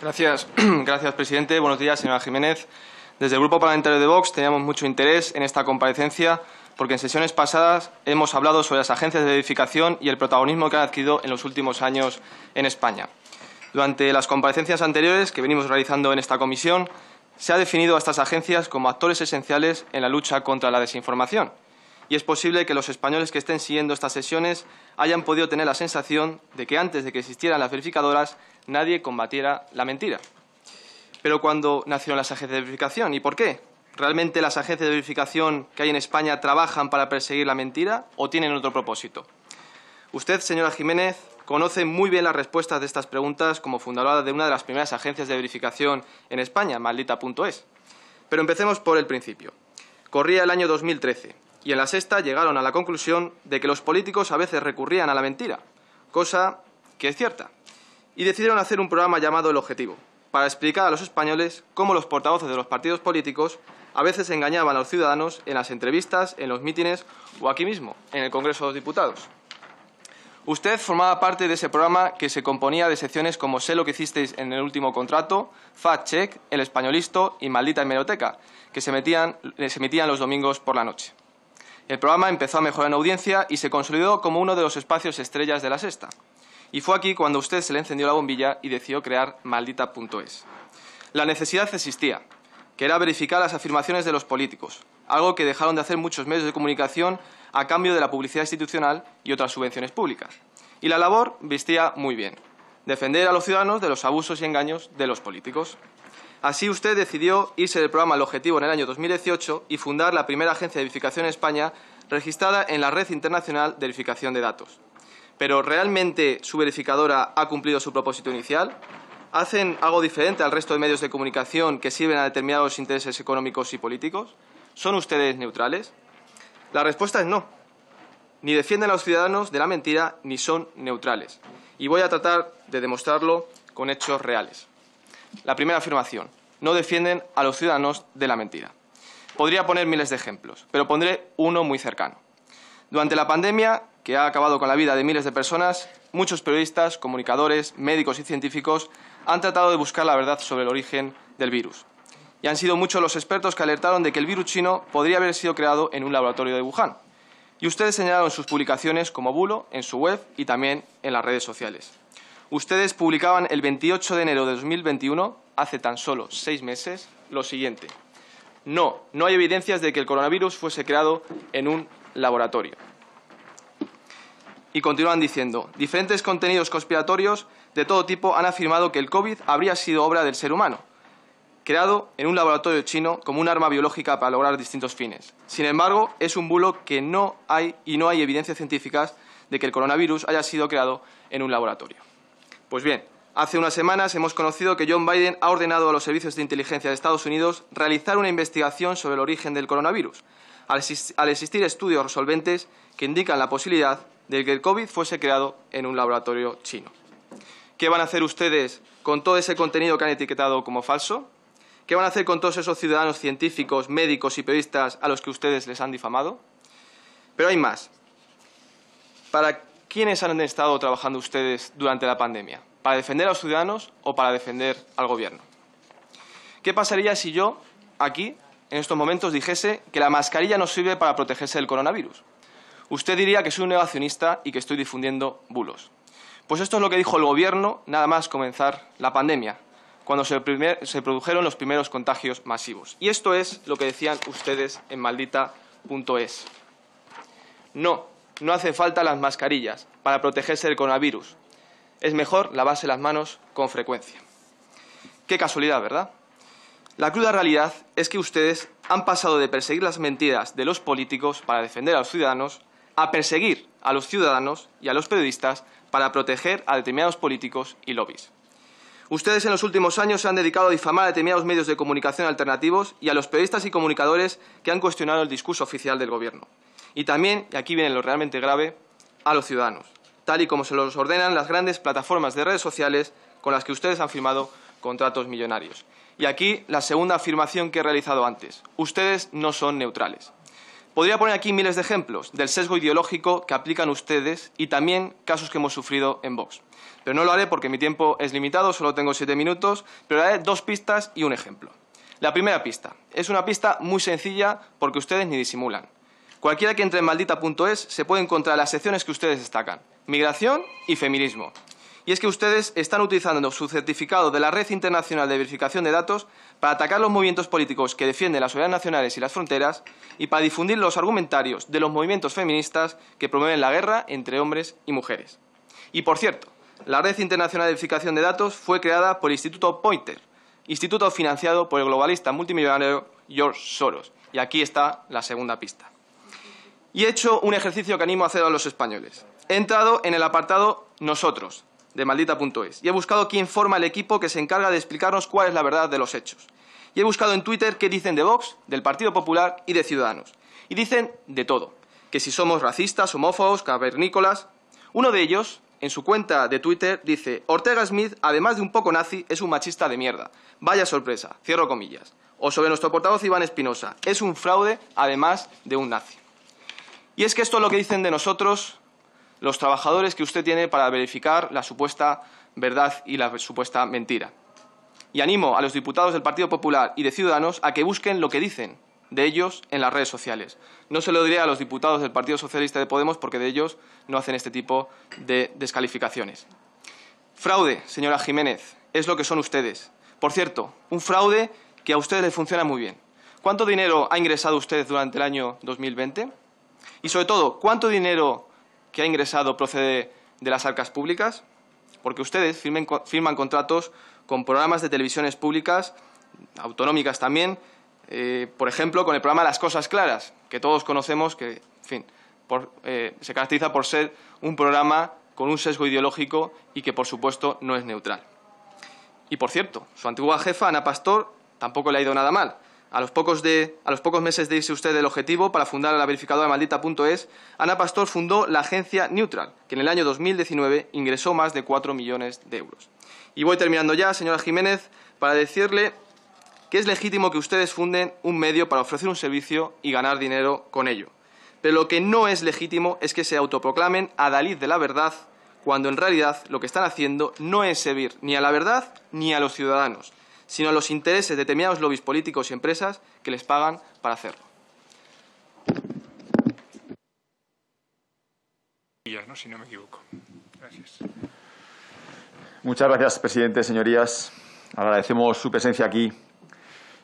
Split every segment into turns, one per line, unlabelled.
Gracias, presidente. Buenos días, señora Jiménez. Desde el Grupo Parlamentario de Vox teníamos mucho interés en esta comparecencia porque en sesiones pasadas hemos hablado sobre las agencias de edificación y el protagonismo que han adquirido en los últimos años en España. Durante las comparecencias anteriores que venimos realizando en esta comisión, se ha definido a estas agencias como actores esenciales en la lucha contra la desinformación y es posible que los españoles que estén siguiendo estas sesiones hayan podido tener la sensación de que antes de que existieran las verificadoras nadie combatiera la mentira. Pero ¿cuándo nacieron las agencias de verificación? ¿Y por qué? ¿Realmente las agencias de verificación que hay en España trabajan para perseguir la mentira o tienen otro propósito? Usted, señora Jiménez, conoce muy bien las respuestas de estas preguntas como fundadora de una de las primeras agencias de verificación en España, maldita.es. Pero empecemos por el principio. Corría el año 2013 y en la sexta llegaron a la conclusión de que los políticos a veces recurrían a la mentira, cosa que es cierta, y decidieron hacer un programa llamado El Objetivo, para explicar a los españoles cómo los portavoces de los partidos políticos a veces engañaban a los ciudadanos en las entrevistas, en los mítines o aquí mismo, en el Congreso de los Diputados. Usted formaba parte de ese programa que se componía de secciones como Sé lo que hicisteis en el último contrato, Fact Check, El Españolisto y Maldita Hemeroteca, que se, se emitían los domingos por la noche. El programa empezó a mejorar en audiencia y se consolidó como uno de los espacios estrellas de la sexta. Y fue aquí cuando usted se le encendió la bombilla y decidió crear maldita.es. La necesidad existía, que era verificar las afirmaciones de los políticos, algo que dejaron de hacer muchos medios de comunicación a cambio de la publicidad institucional y otras subvenciones públicas. Y la labor vestía muy bien, defender a los ciudadanos de los abusos y engaños de los políticos. Así usted decidió irse del programa al Objetivo en el año 2018 y fundar la primera agencia de verificación en España registrada en la Red Internacional de Verificación de Datos. Pero ¿realmente su verificadora ha cumplido su propósito inicial? ¿Hacen algo diferente al resto de medios de comunicación que sirven a determinados intereses económicos y políticos? ¿Son ustedes neutrales? La respuesta es no. Ni defienden a los ciudadanos de la mentira ni son neutrales. Y voy a tratar de demostrarlo con hechos reales. La primera afirmación, no defienden a los ciudadanos de la mentira. Podría poner miles de ejemplos, pero pondré uno muy cercano. Durante la pandemia, que ha acabado con la vida de miles de personas, muchos periodistas, comunicadores, médicos y científicos han tratado de buscar la verdad sobre el origen del virus. Y han sido muchos los expertos que alertaron de que el virus chino podría haber sido creado en un laboratorio de Wuhan. Y ustedes señalaron sus publicaciones como bulo en su web y también en las redes sociales. Ustedes publicaban el 28 de enero de 2021, hace tan solo seis meses, lo siguiente. No, no hay evidencias de que el coronavirus fuese creado en un laboratorio. Y continúan diciendo, diferentes contenidos conspiratorios de todo tipo han afirmado que el COVID habría sido obra del ser humano, creado en un laboratorio chino como un arma biológica para lograr distintos fines. Sin embargo, es un bulo que no hay y no hay evidencias científicas de que el coronavirus haya sido creado en un laboratorio. Pues bien, hace unas semanas hemos conocido que John Biden ha ordenado a los servicios de inteligencia de Estados Unidos realizar una investigación sobre el origen del coronavirus, al existir estudios resolventes que indican la posibilidad de que el COVID fuese creado en un laboratorio chino. ¿Qué van a hacer ustedes con todo ese contenido que han etiquetado como falso? ¿Qué van a hacer con todos esos ciudadanos científicos, médicos y periodistas a los que ustedes les han difamado? Pero hay más. Para ¿quiénes han estado trabajando ustedes durante la pandemia? ¿Para defender a los ciudadanos o para defender al gobierno? ¿Qué pasaría si yo, aquí, en estos momentos, dijese que la mascarilla no sirve para protegerse del coronavirus? Usted diría que soy un negacionista y que estoy difundiendo bulos. Pues esto es lo que dijo el gobierno nada más comenzar la pandemia, cuando se, produjeron los primeros contagios masivos. Y esto es lo que decían ustedes en maldita.es. No, no hace falta las mascarillas para protegerse del coronavirus. Es mejor lavarse las manos con frecuencia. Qué casualidad, ¿verdad? La cruda realidad es que ustedes han pasado de perseguir las mentiras de los políticos para defender a los ciudadanos a perseguir a los ciudadanos y a los periodistas para proteger a determinados políticos y lobbies. Ustedes en los últimos años se han dedicado a difamar a determinados medios de comunicación alternativos y a los periodistas y comunicadores que han cuestionado el discurso oficial del Gobierno y también, y aquí viene lo realmente grave, a los ciudadanos, tal y como se los ordenan las grandes plataformas de redes sociales con las que ustedes han firmado contratos millonarios. Y aquí la segunda afirmación que he realizado antes. Ustedes no son neutrales. Podría poner aquí miles de ejemplos del sesgo ideológico que aplican ustedes y también casos que hemos sufrido en Vox. Pero no lo haré porque mi tiempo es limitado, solo tengo siete minutos, pero haré dos pistas y un ejemplo. La primera pista es una pista muy sencilla porque ustedes ni disimulan. Cualquiera que entre en maldita.es se puede encontrar las secciones que ustedes destacan, migración y feminismo. Y es que ustedes están utilizando su certificado de la Red Internacional de Verificación de Datos para atacar los movimientos políticos que defienden las sociedades nacionales y las fronteras y para difundir los argumentarios de los movimientos feministas que promueven la guerra entre hombres y mujeres. Y por cierto, la Red Internacional de Verificación de Datos fue creada por el Instituto Pointer, instituto financiado por el globalista multimillonario George Soros. Y aquí está la segunda pista y he hecho un ejercicio que animo a hacer a los españoles. He entrado en el apartado Nosotros, de maldita.es, y he buscado quién forma el equipo que se encarga de explicarnos cuál es la verdad de los hechos. Y he buscado en Twitter qué dicen de Vox, del Partido Popular y de Ciudadanos. Y dicen de todo, que si somos racistas, homófobos, cavernícolas. Uno de ellos, en su cuenta de Twitter, dice, Ortega Smith, además de un poco nazi, es un machista de mierda. Vaya sorpresa, cierro comillas. O sobre nuestro portavoz Iván Espinosa, es un fraude, además de un nazi. Y es que esto es lo que dicen de nosotros los trabajadores que usted tiene para verificar la supuesta verdad y la supuesta mentira. Y animo a los diputados del Partido Popular y de Ciudadanos a que busquen lo que dicen de ellos en las redes sociales. No se lo diré a los diputados del Partido Socialista de Podemos porque de ellos no hacen este tipo de descalificaciones. Fraude, señora Jiménez, es lo que son ustedes. Por cierto, un fraude que a ustedes les funciona muy bien. ¿Cuánto dinero ha ingresado usted durante el año 2020? Y sobre todo, ¿cuánto dinero que ha ingresado procede de las arcas públicas? Porque ustedes firman contratos con programas de televisiones públicas, autonómicas también, eh, por ejemplo, con el programa Las Cosas Claras, que todos conocemos, que, fin, eh, se caracteriza por ser un programa con un sesgo ideológico y que, por supuesto, no es neutral. Y, por cierto, su antigua jefa, Ana Pastor, tampoco le ha ido nada mal. A los, pocos meses de irse usted del objetivo para fundar la verificadora maldita.es, Ana Pastor fundó la agencia Neutral, que en el año 2019 ingresó más de 4 millones de euros. Y voy terminando ya, señora Jiménez, para decirle que es legítimo que ustedes funden un medio para ofrecer un servicio y ganar dinero con ello. Pero lo que no es legítimo es que se autoproclamen a adalid de la verdad cuando en realidad lo que están haciendo no es servir ni a la verdad ni a los ciudadanos, sino a los intereses de determinados lobbies políticos y empresas que les pagan para hacerlo.
Muchas gracias, presidente, señorías. Agradecemos su presencia aquí,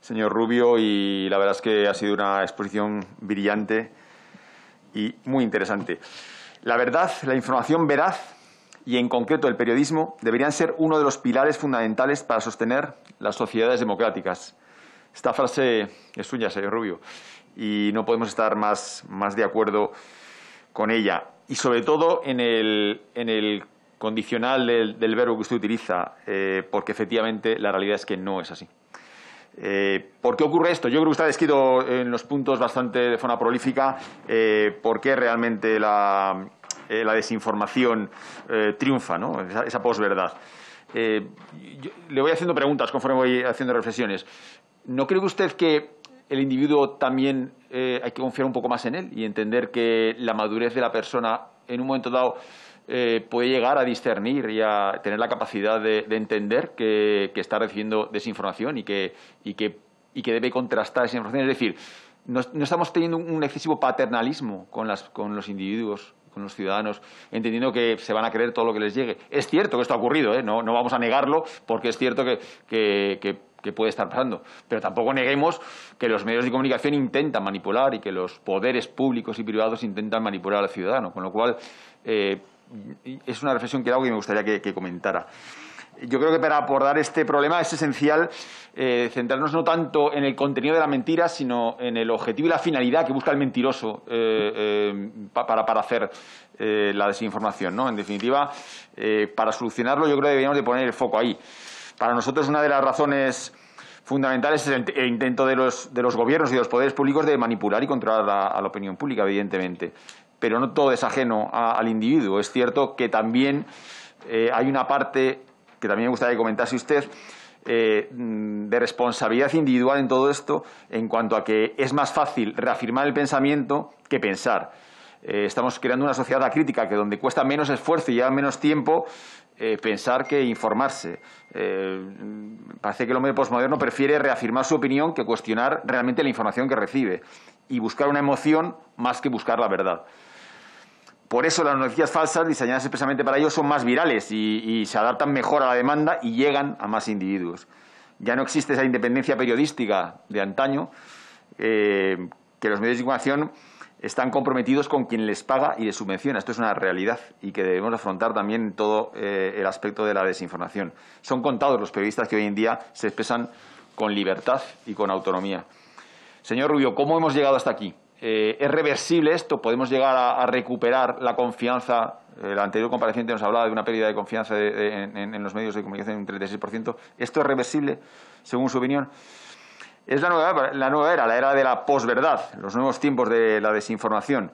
señor Rubio, y la verdad es que ha sido una exposición brillante y muy interesante. La verdad, la información veraz y en concreto el periodismo deberían ser uno de los pilares fundamentales para sostener las sociedades democráticas. Esta frase es suya, señor Rubio, y no podemos estar más, de acuerdo con ella. Y sobre todo en el, en el condicional del, verbo que usted utiliza, eh, porque efectivamente la realidad es que no es así. Eh, ¿Por qué ocurre esto? Yo creo que usted ha descrito en los puntos bastante de forma prolífica eh, por qué realmente la, eh, la desinformación eh, triunfa, ¿no? esa, posverdad. Eh, le voy haciendo preguntas conforme voy haciendo reflexiones. ¿No cree usted que el individuo también hay que confiar un poco más en él y entender que la madurez de la persona en un momento dado puede llegar a discernir y a tener la capacidad de, entender que, está recibiendo desinformación y que, debe contrastar esa información. Es decir, no, estamos teniendo un excesivo paternalismo con los individuos con los ciudadanos, entendiendo que se van a creer todo lo que les llegue. Es cierto que esto ha ocurrido, ¿eh? no, vamos a negarlo, porque es cierto que, puede estar pasando. Pero tampoco neguemos que los medios de comunicación intentan manipular y que los poderes públicos y privados intentan manipular al ciudadano. Con lo cual, eh, es una reflexión que hago y me gustaría que comentara yo creo que para abordar este problema es esencial eh, centrarnos no tanto en el contenido de la mentira, sino en el objetivo y la finalidad que busca el mentiroso eh, eh, para, hacer la desinformación. En definitiva, para solucionarlo yo creo que deberíamos poner el foco ahí. Para nosotros una de las razones fundamentales es el, intento de los, de los gobiernos y de los poderes públicos de manipular y controlar a, la opinión pública, evidentemente. Pero no todo es ajeno al individuo. Es cierto que también hay una parte que también me gustaría que comentase usted, eh, de responsabilidad individual en todo esto, en cuanto a que es más fácil reafirmar el pensamiento que pensar. Eh, estamos creando una sociedad crítica que donde cuesta menos esfuerzo y lleva menos tiempo eh, pensar que informarse. parece que el hombre posmoderno prefiere reafirmar su opinión que cuestionar realmente la información que recibe y buscar una emoción más que buscar la verdad. Por eso las noticias falsas diseñadas expresamente para ello son más virales y, se adaptan mejor a la demanda y llegan a más individuos. Ya no existe esa independencia periodística de antaño eh, que los medios de información están comprometidos con quien les paga y les subvenciona. Esto es una realidad y que debemos afrontar también todo eh, el aspecto de la desinformación. Son contados los periodistas que hoy en día se expresan con libertad y con autonomía. Señor Rubio, ¿cómo hemos llegado hasta aquí? Eh, ¿Es reversible esto? ¿Podemos llegar a, recuperar la confianza? El anterior compareciente nos hablaba de una pérdida de confianza en, los medios de comunicación un 36%. ¿Esto es reversible, según su opinión? Es la nueva, era, la era de la posverdad, los nuevos tiempos de la desinformación.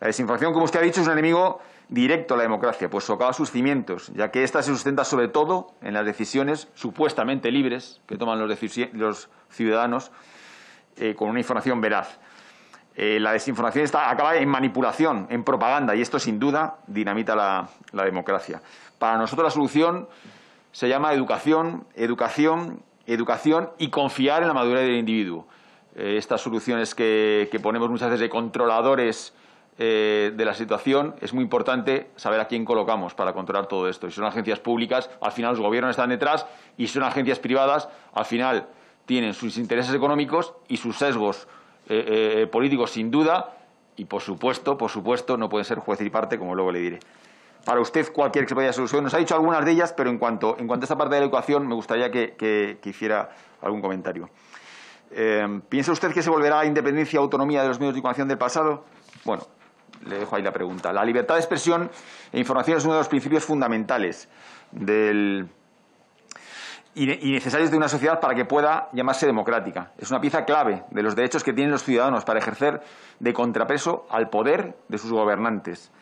La desinformación, como usted ha dicho, es un enemigo directo a la democracia, pues socava sus cimientos, ya que ésta se sustenta sobre todo en las decisiones supuestamente libres que toman los, ciudadanos eh, con una información veraz. Eh, la desinformación está, acaba en manipulación, en propaganda, y esto sin duda dinamita la, democracia. Para nosotros la solución se llama educación, educación, educación y confiar en la madurez del individuo. Eh, estas soluciones que, ponemos muchas veces de controladores eh, de la situación, es muy importante saber a quién colocamos para controlar todo esto. Si son agencias públicas, al final los gobiernos están detrás, y si son agencias privadas, al final tienen sus intereses económicos y sus sesgos eh, eh políticos sin duda y por supuesto, por supuesto, no pueden ser juez y parte, como luego le diré. Para usted, cualquier que se vaya solución, nos ha dicho algunas de ellas, pero en cuanto, en cuanto a esta parte de la ecuación, me gustaría que, que, hiciera algún comentario. Eh, ¿Piensa usted que se volverá a independencia y autonomía de los medios de comunicación del pasado? Bueno, le dejo ahí la pregunta. La libertad de expresión e información es uno de los principios fundamentales del, y necesarios de una sociedad para que pueda llamarse democrática. Es una pieza clave de los derechos que tienen los ciudadanos para ejercer de contrapeso al poder de sus gobernantes.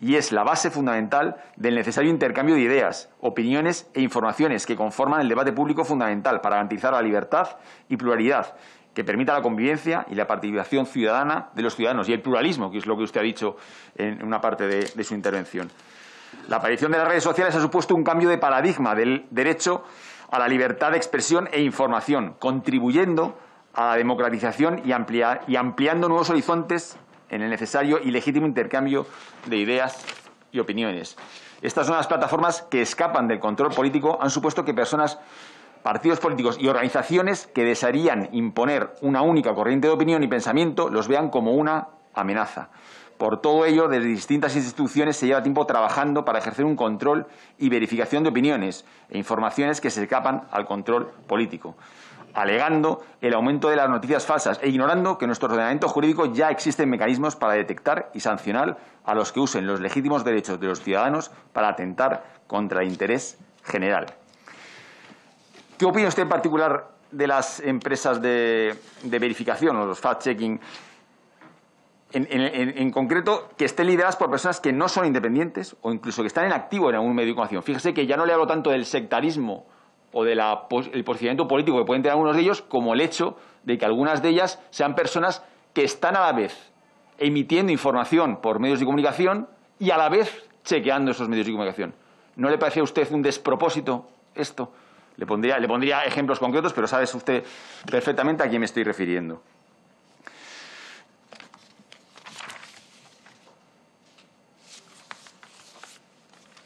Y es la base fundamental del necesario intercambio de ideas, opiniones e informaciones que conforman el debate público fundamental para garantizar la libertad y pluralidad que permita la convivencia y la participación ciudadana de los ciudadanos y el pluralismo, que es lo que usted ha dicho en una parte de, de su intervención. La aparición de las redes sociales ha supuesto un cambio de paradigma del derecho a la libertad de expresión e información, contribuyendo a la democratización y, ampliando nuevos horizontes en el necesario y legítimo intercambio de ideas y opiniones. Estas las plataformas que escapan del control político han supuesto que personas, partidos políticos y organizaciones que desearían imponer una única corriente de opinión y pensamiento los vean como una amenaza. Por todo ello, desde distintas instituciones se lleva tiempo trabajando para ejercer un control y verificación de opiniones e informaciones que se escapan al control político, alegando el aumento de las noticias falsas e ignorando que en nuestro ordenamiento jurídico ya existen mecanismos para detectar y sancionar a los que usen los legítimos derechos de los ciudadanos para atentar contra el interés general. ¿Qué opina usted en particular de las empresas de, verificación o los fact-checking en, concreto, que estén lideradas por personas que no son independientes o incluso que están en activo en algún medio de comunicación. Fíjese que ya no le hablo tanto del sectarismo o del posicionamiento político que pueden tener algunos de ellos, como el hecho de que algunas de ellas sean personas que están a la vez emitiendo información por medios de comunicación y a la vez chequeando esos medios de comunicación. ¿No le parecía a usted un despropósito esto? Le pondría, le pondría ejemplos concretos, pero sabe usted perfectamente a quién me estoy refiriendo.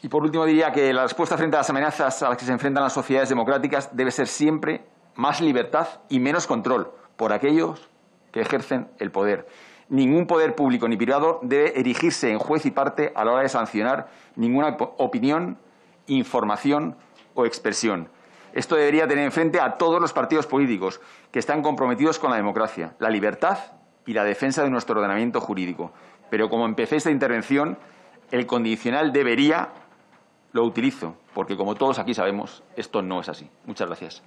Y por último diría que la respuesta frente a las amenazas a las que se enfrentan las sociedades democráticas debe ser siempre más libertad y menos control por aquellos que ejercen el poder. Ningún poder público ni privado debe erigirse en juez y parte a la hora de sancionar ninguna opinión, información o expresión. Esto debería tener en frente a todos los partidos políticos que están comprometidos con la democracia, la libertad y la defensa de nuestro ordenamiento jurídico. Pero como empecé esta intervención, el condicional debería lo utilizo, porque como todos aquí sabemos, esto no es así. Muchas gracias.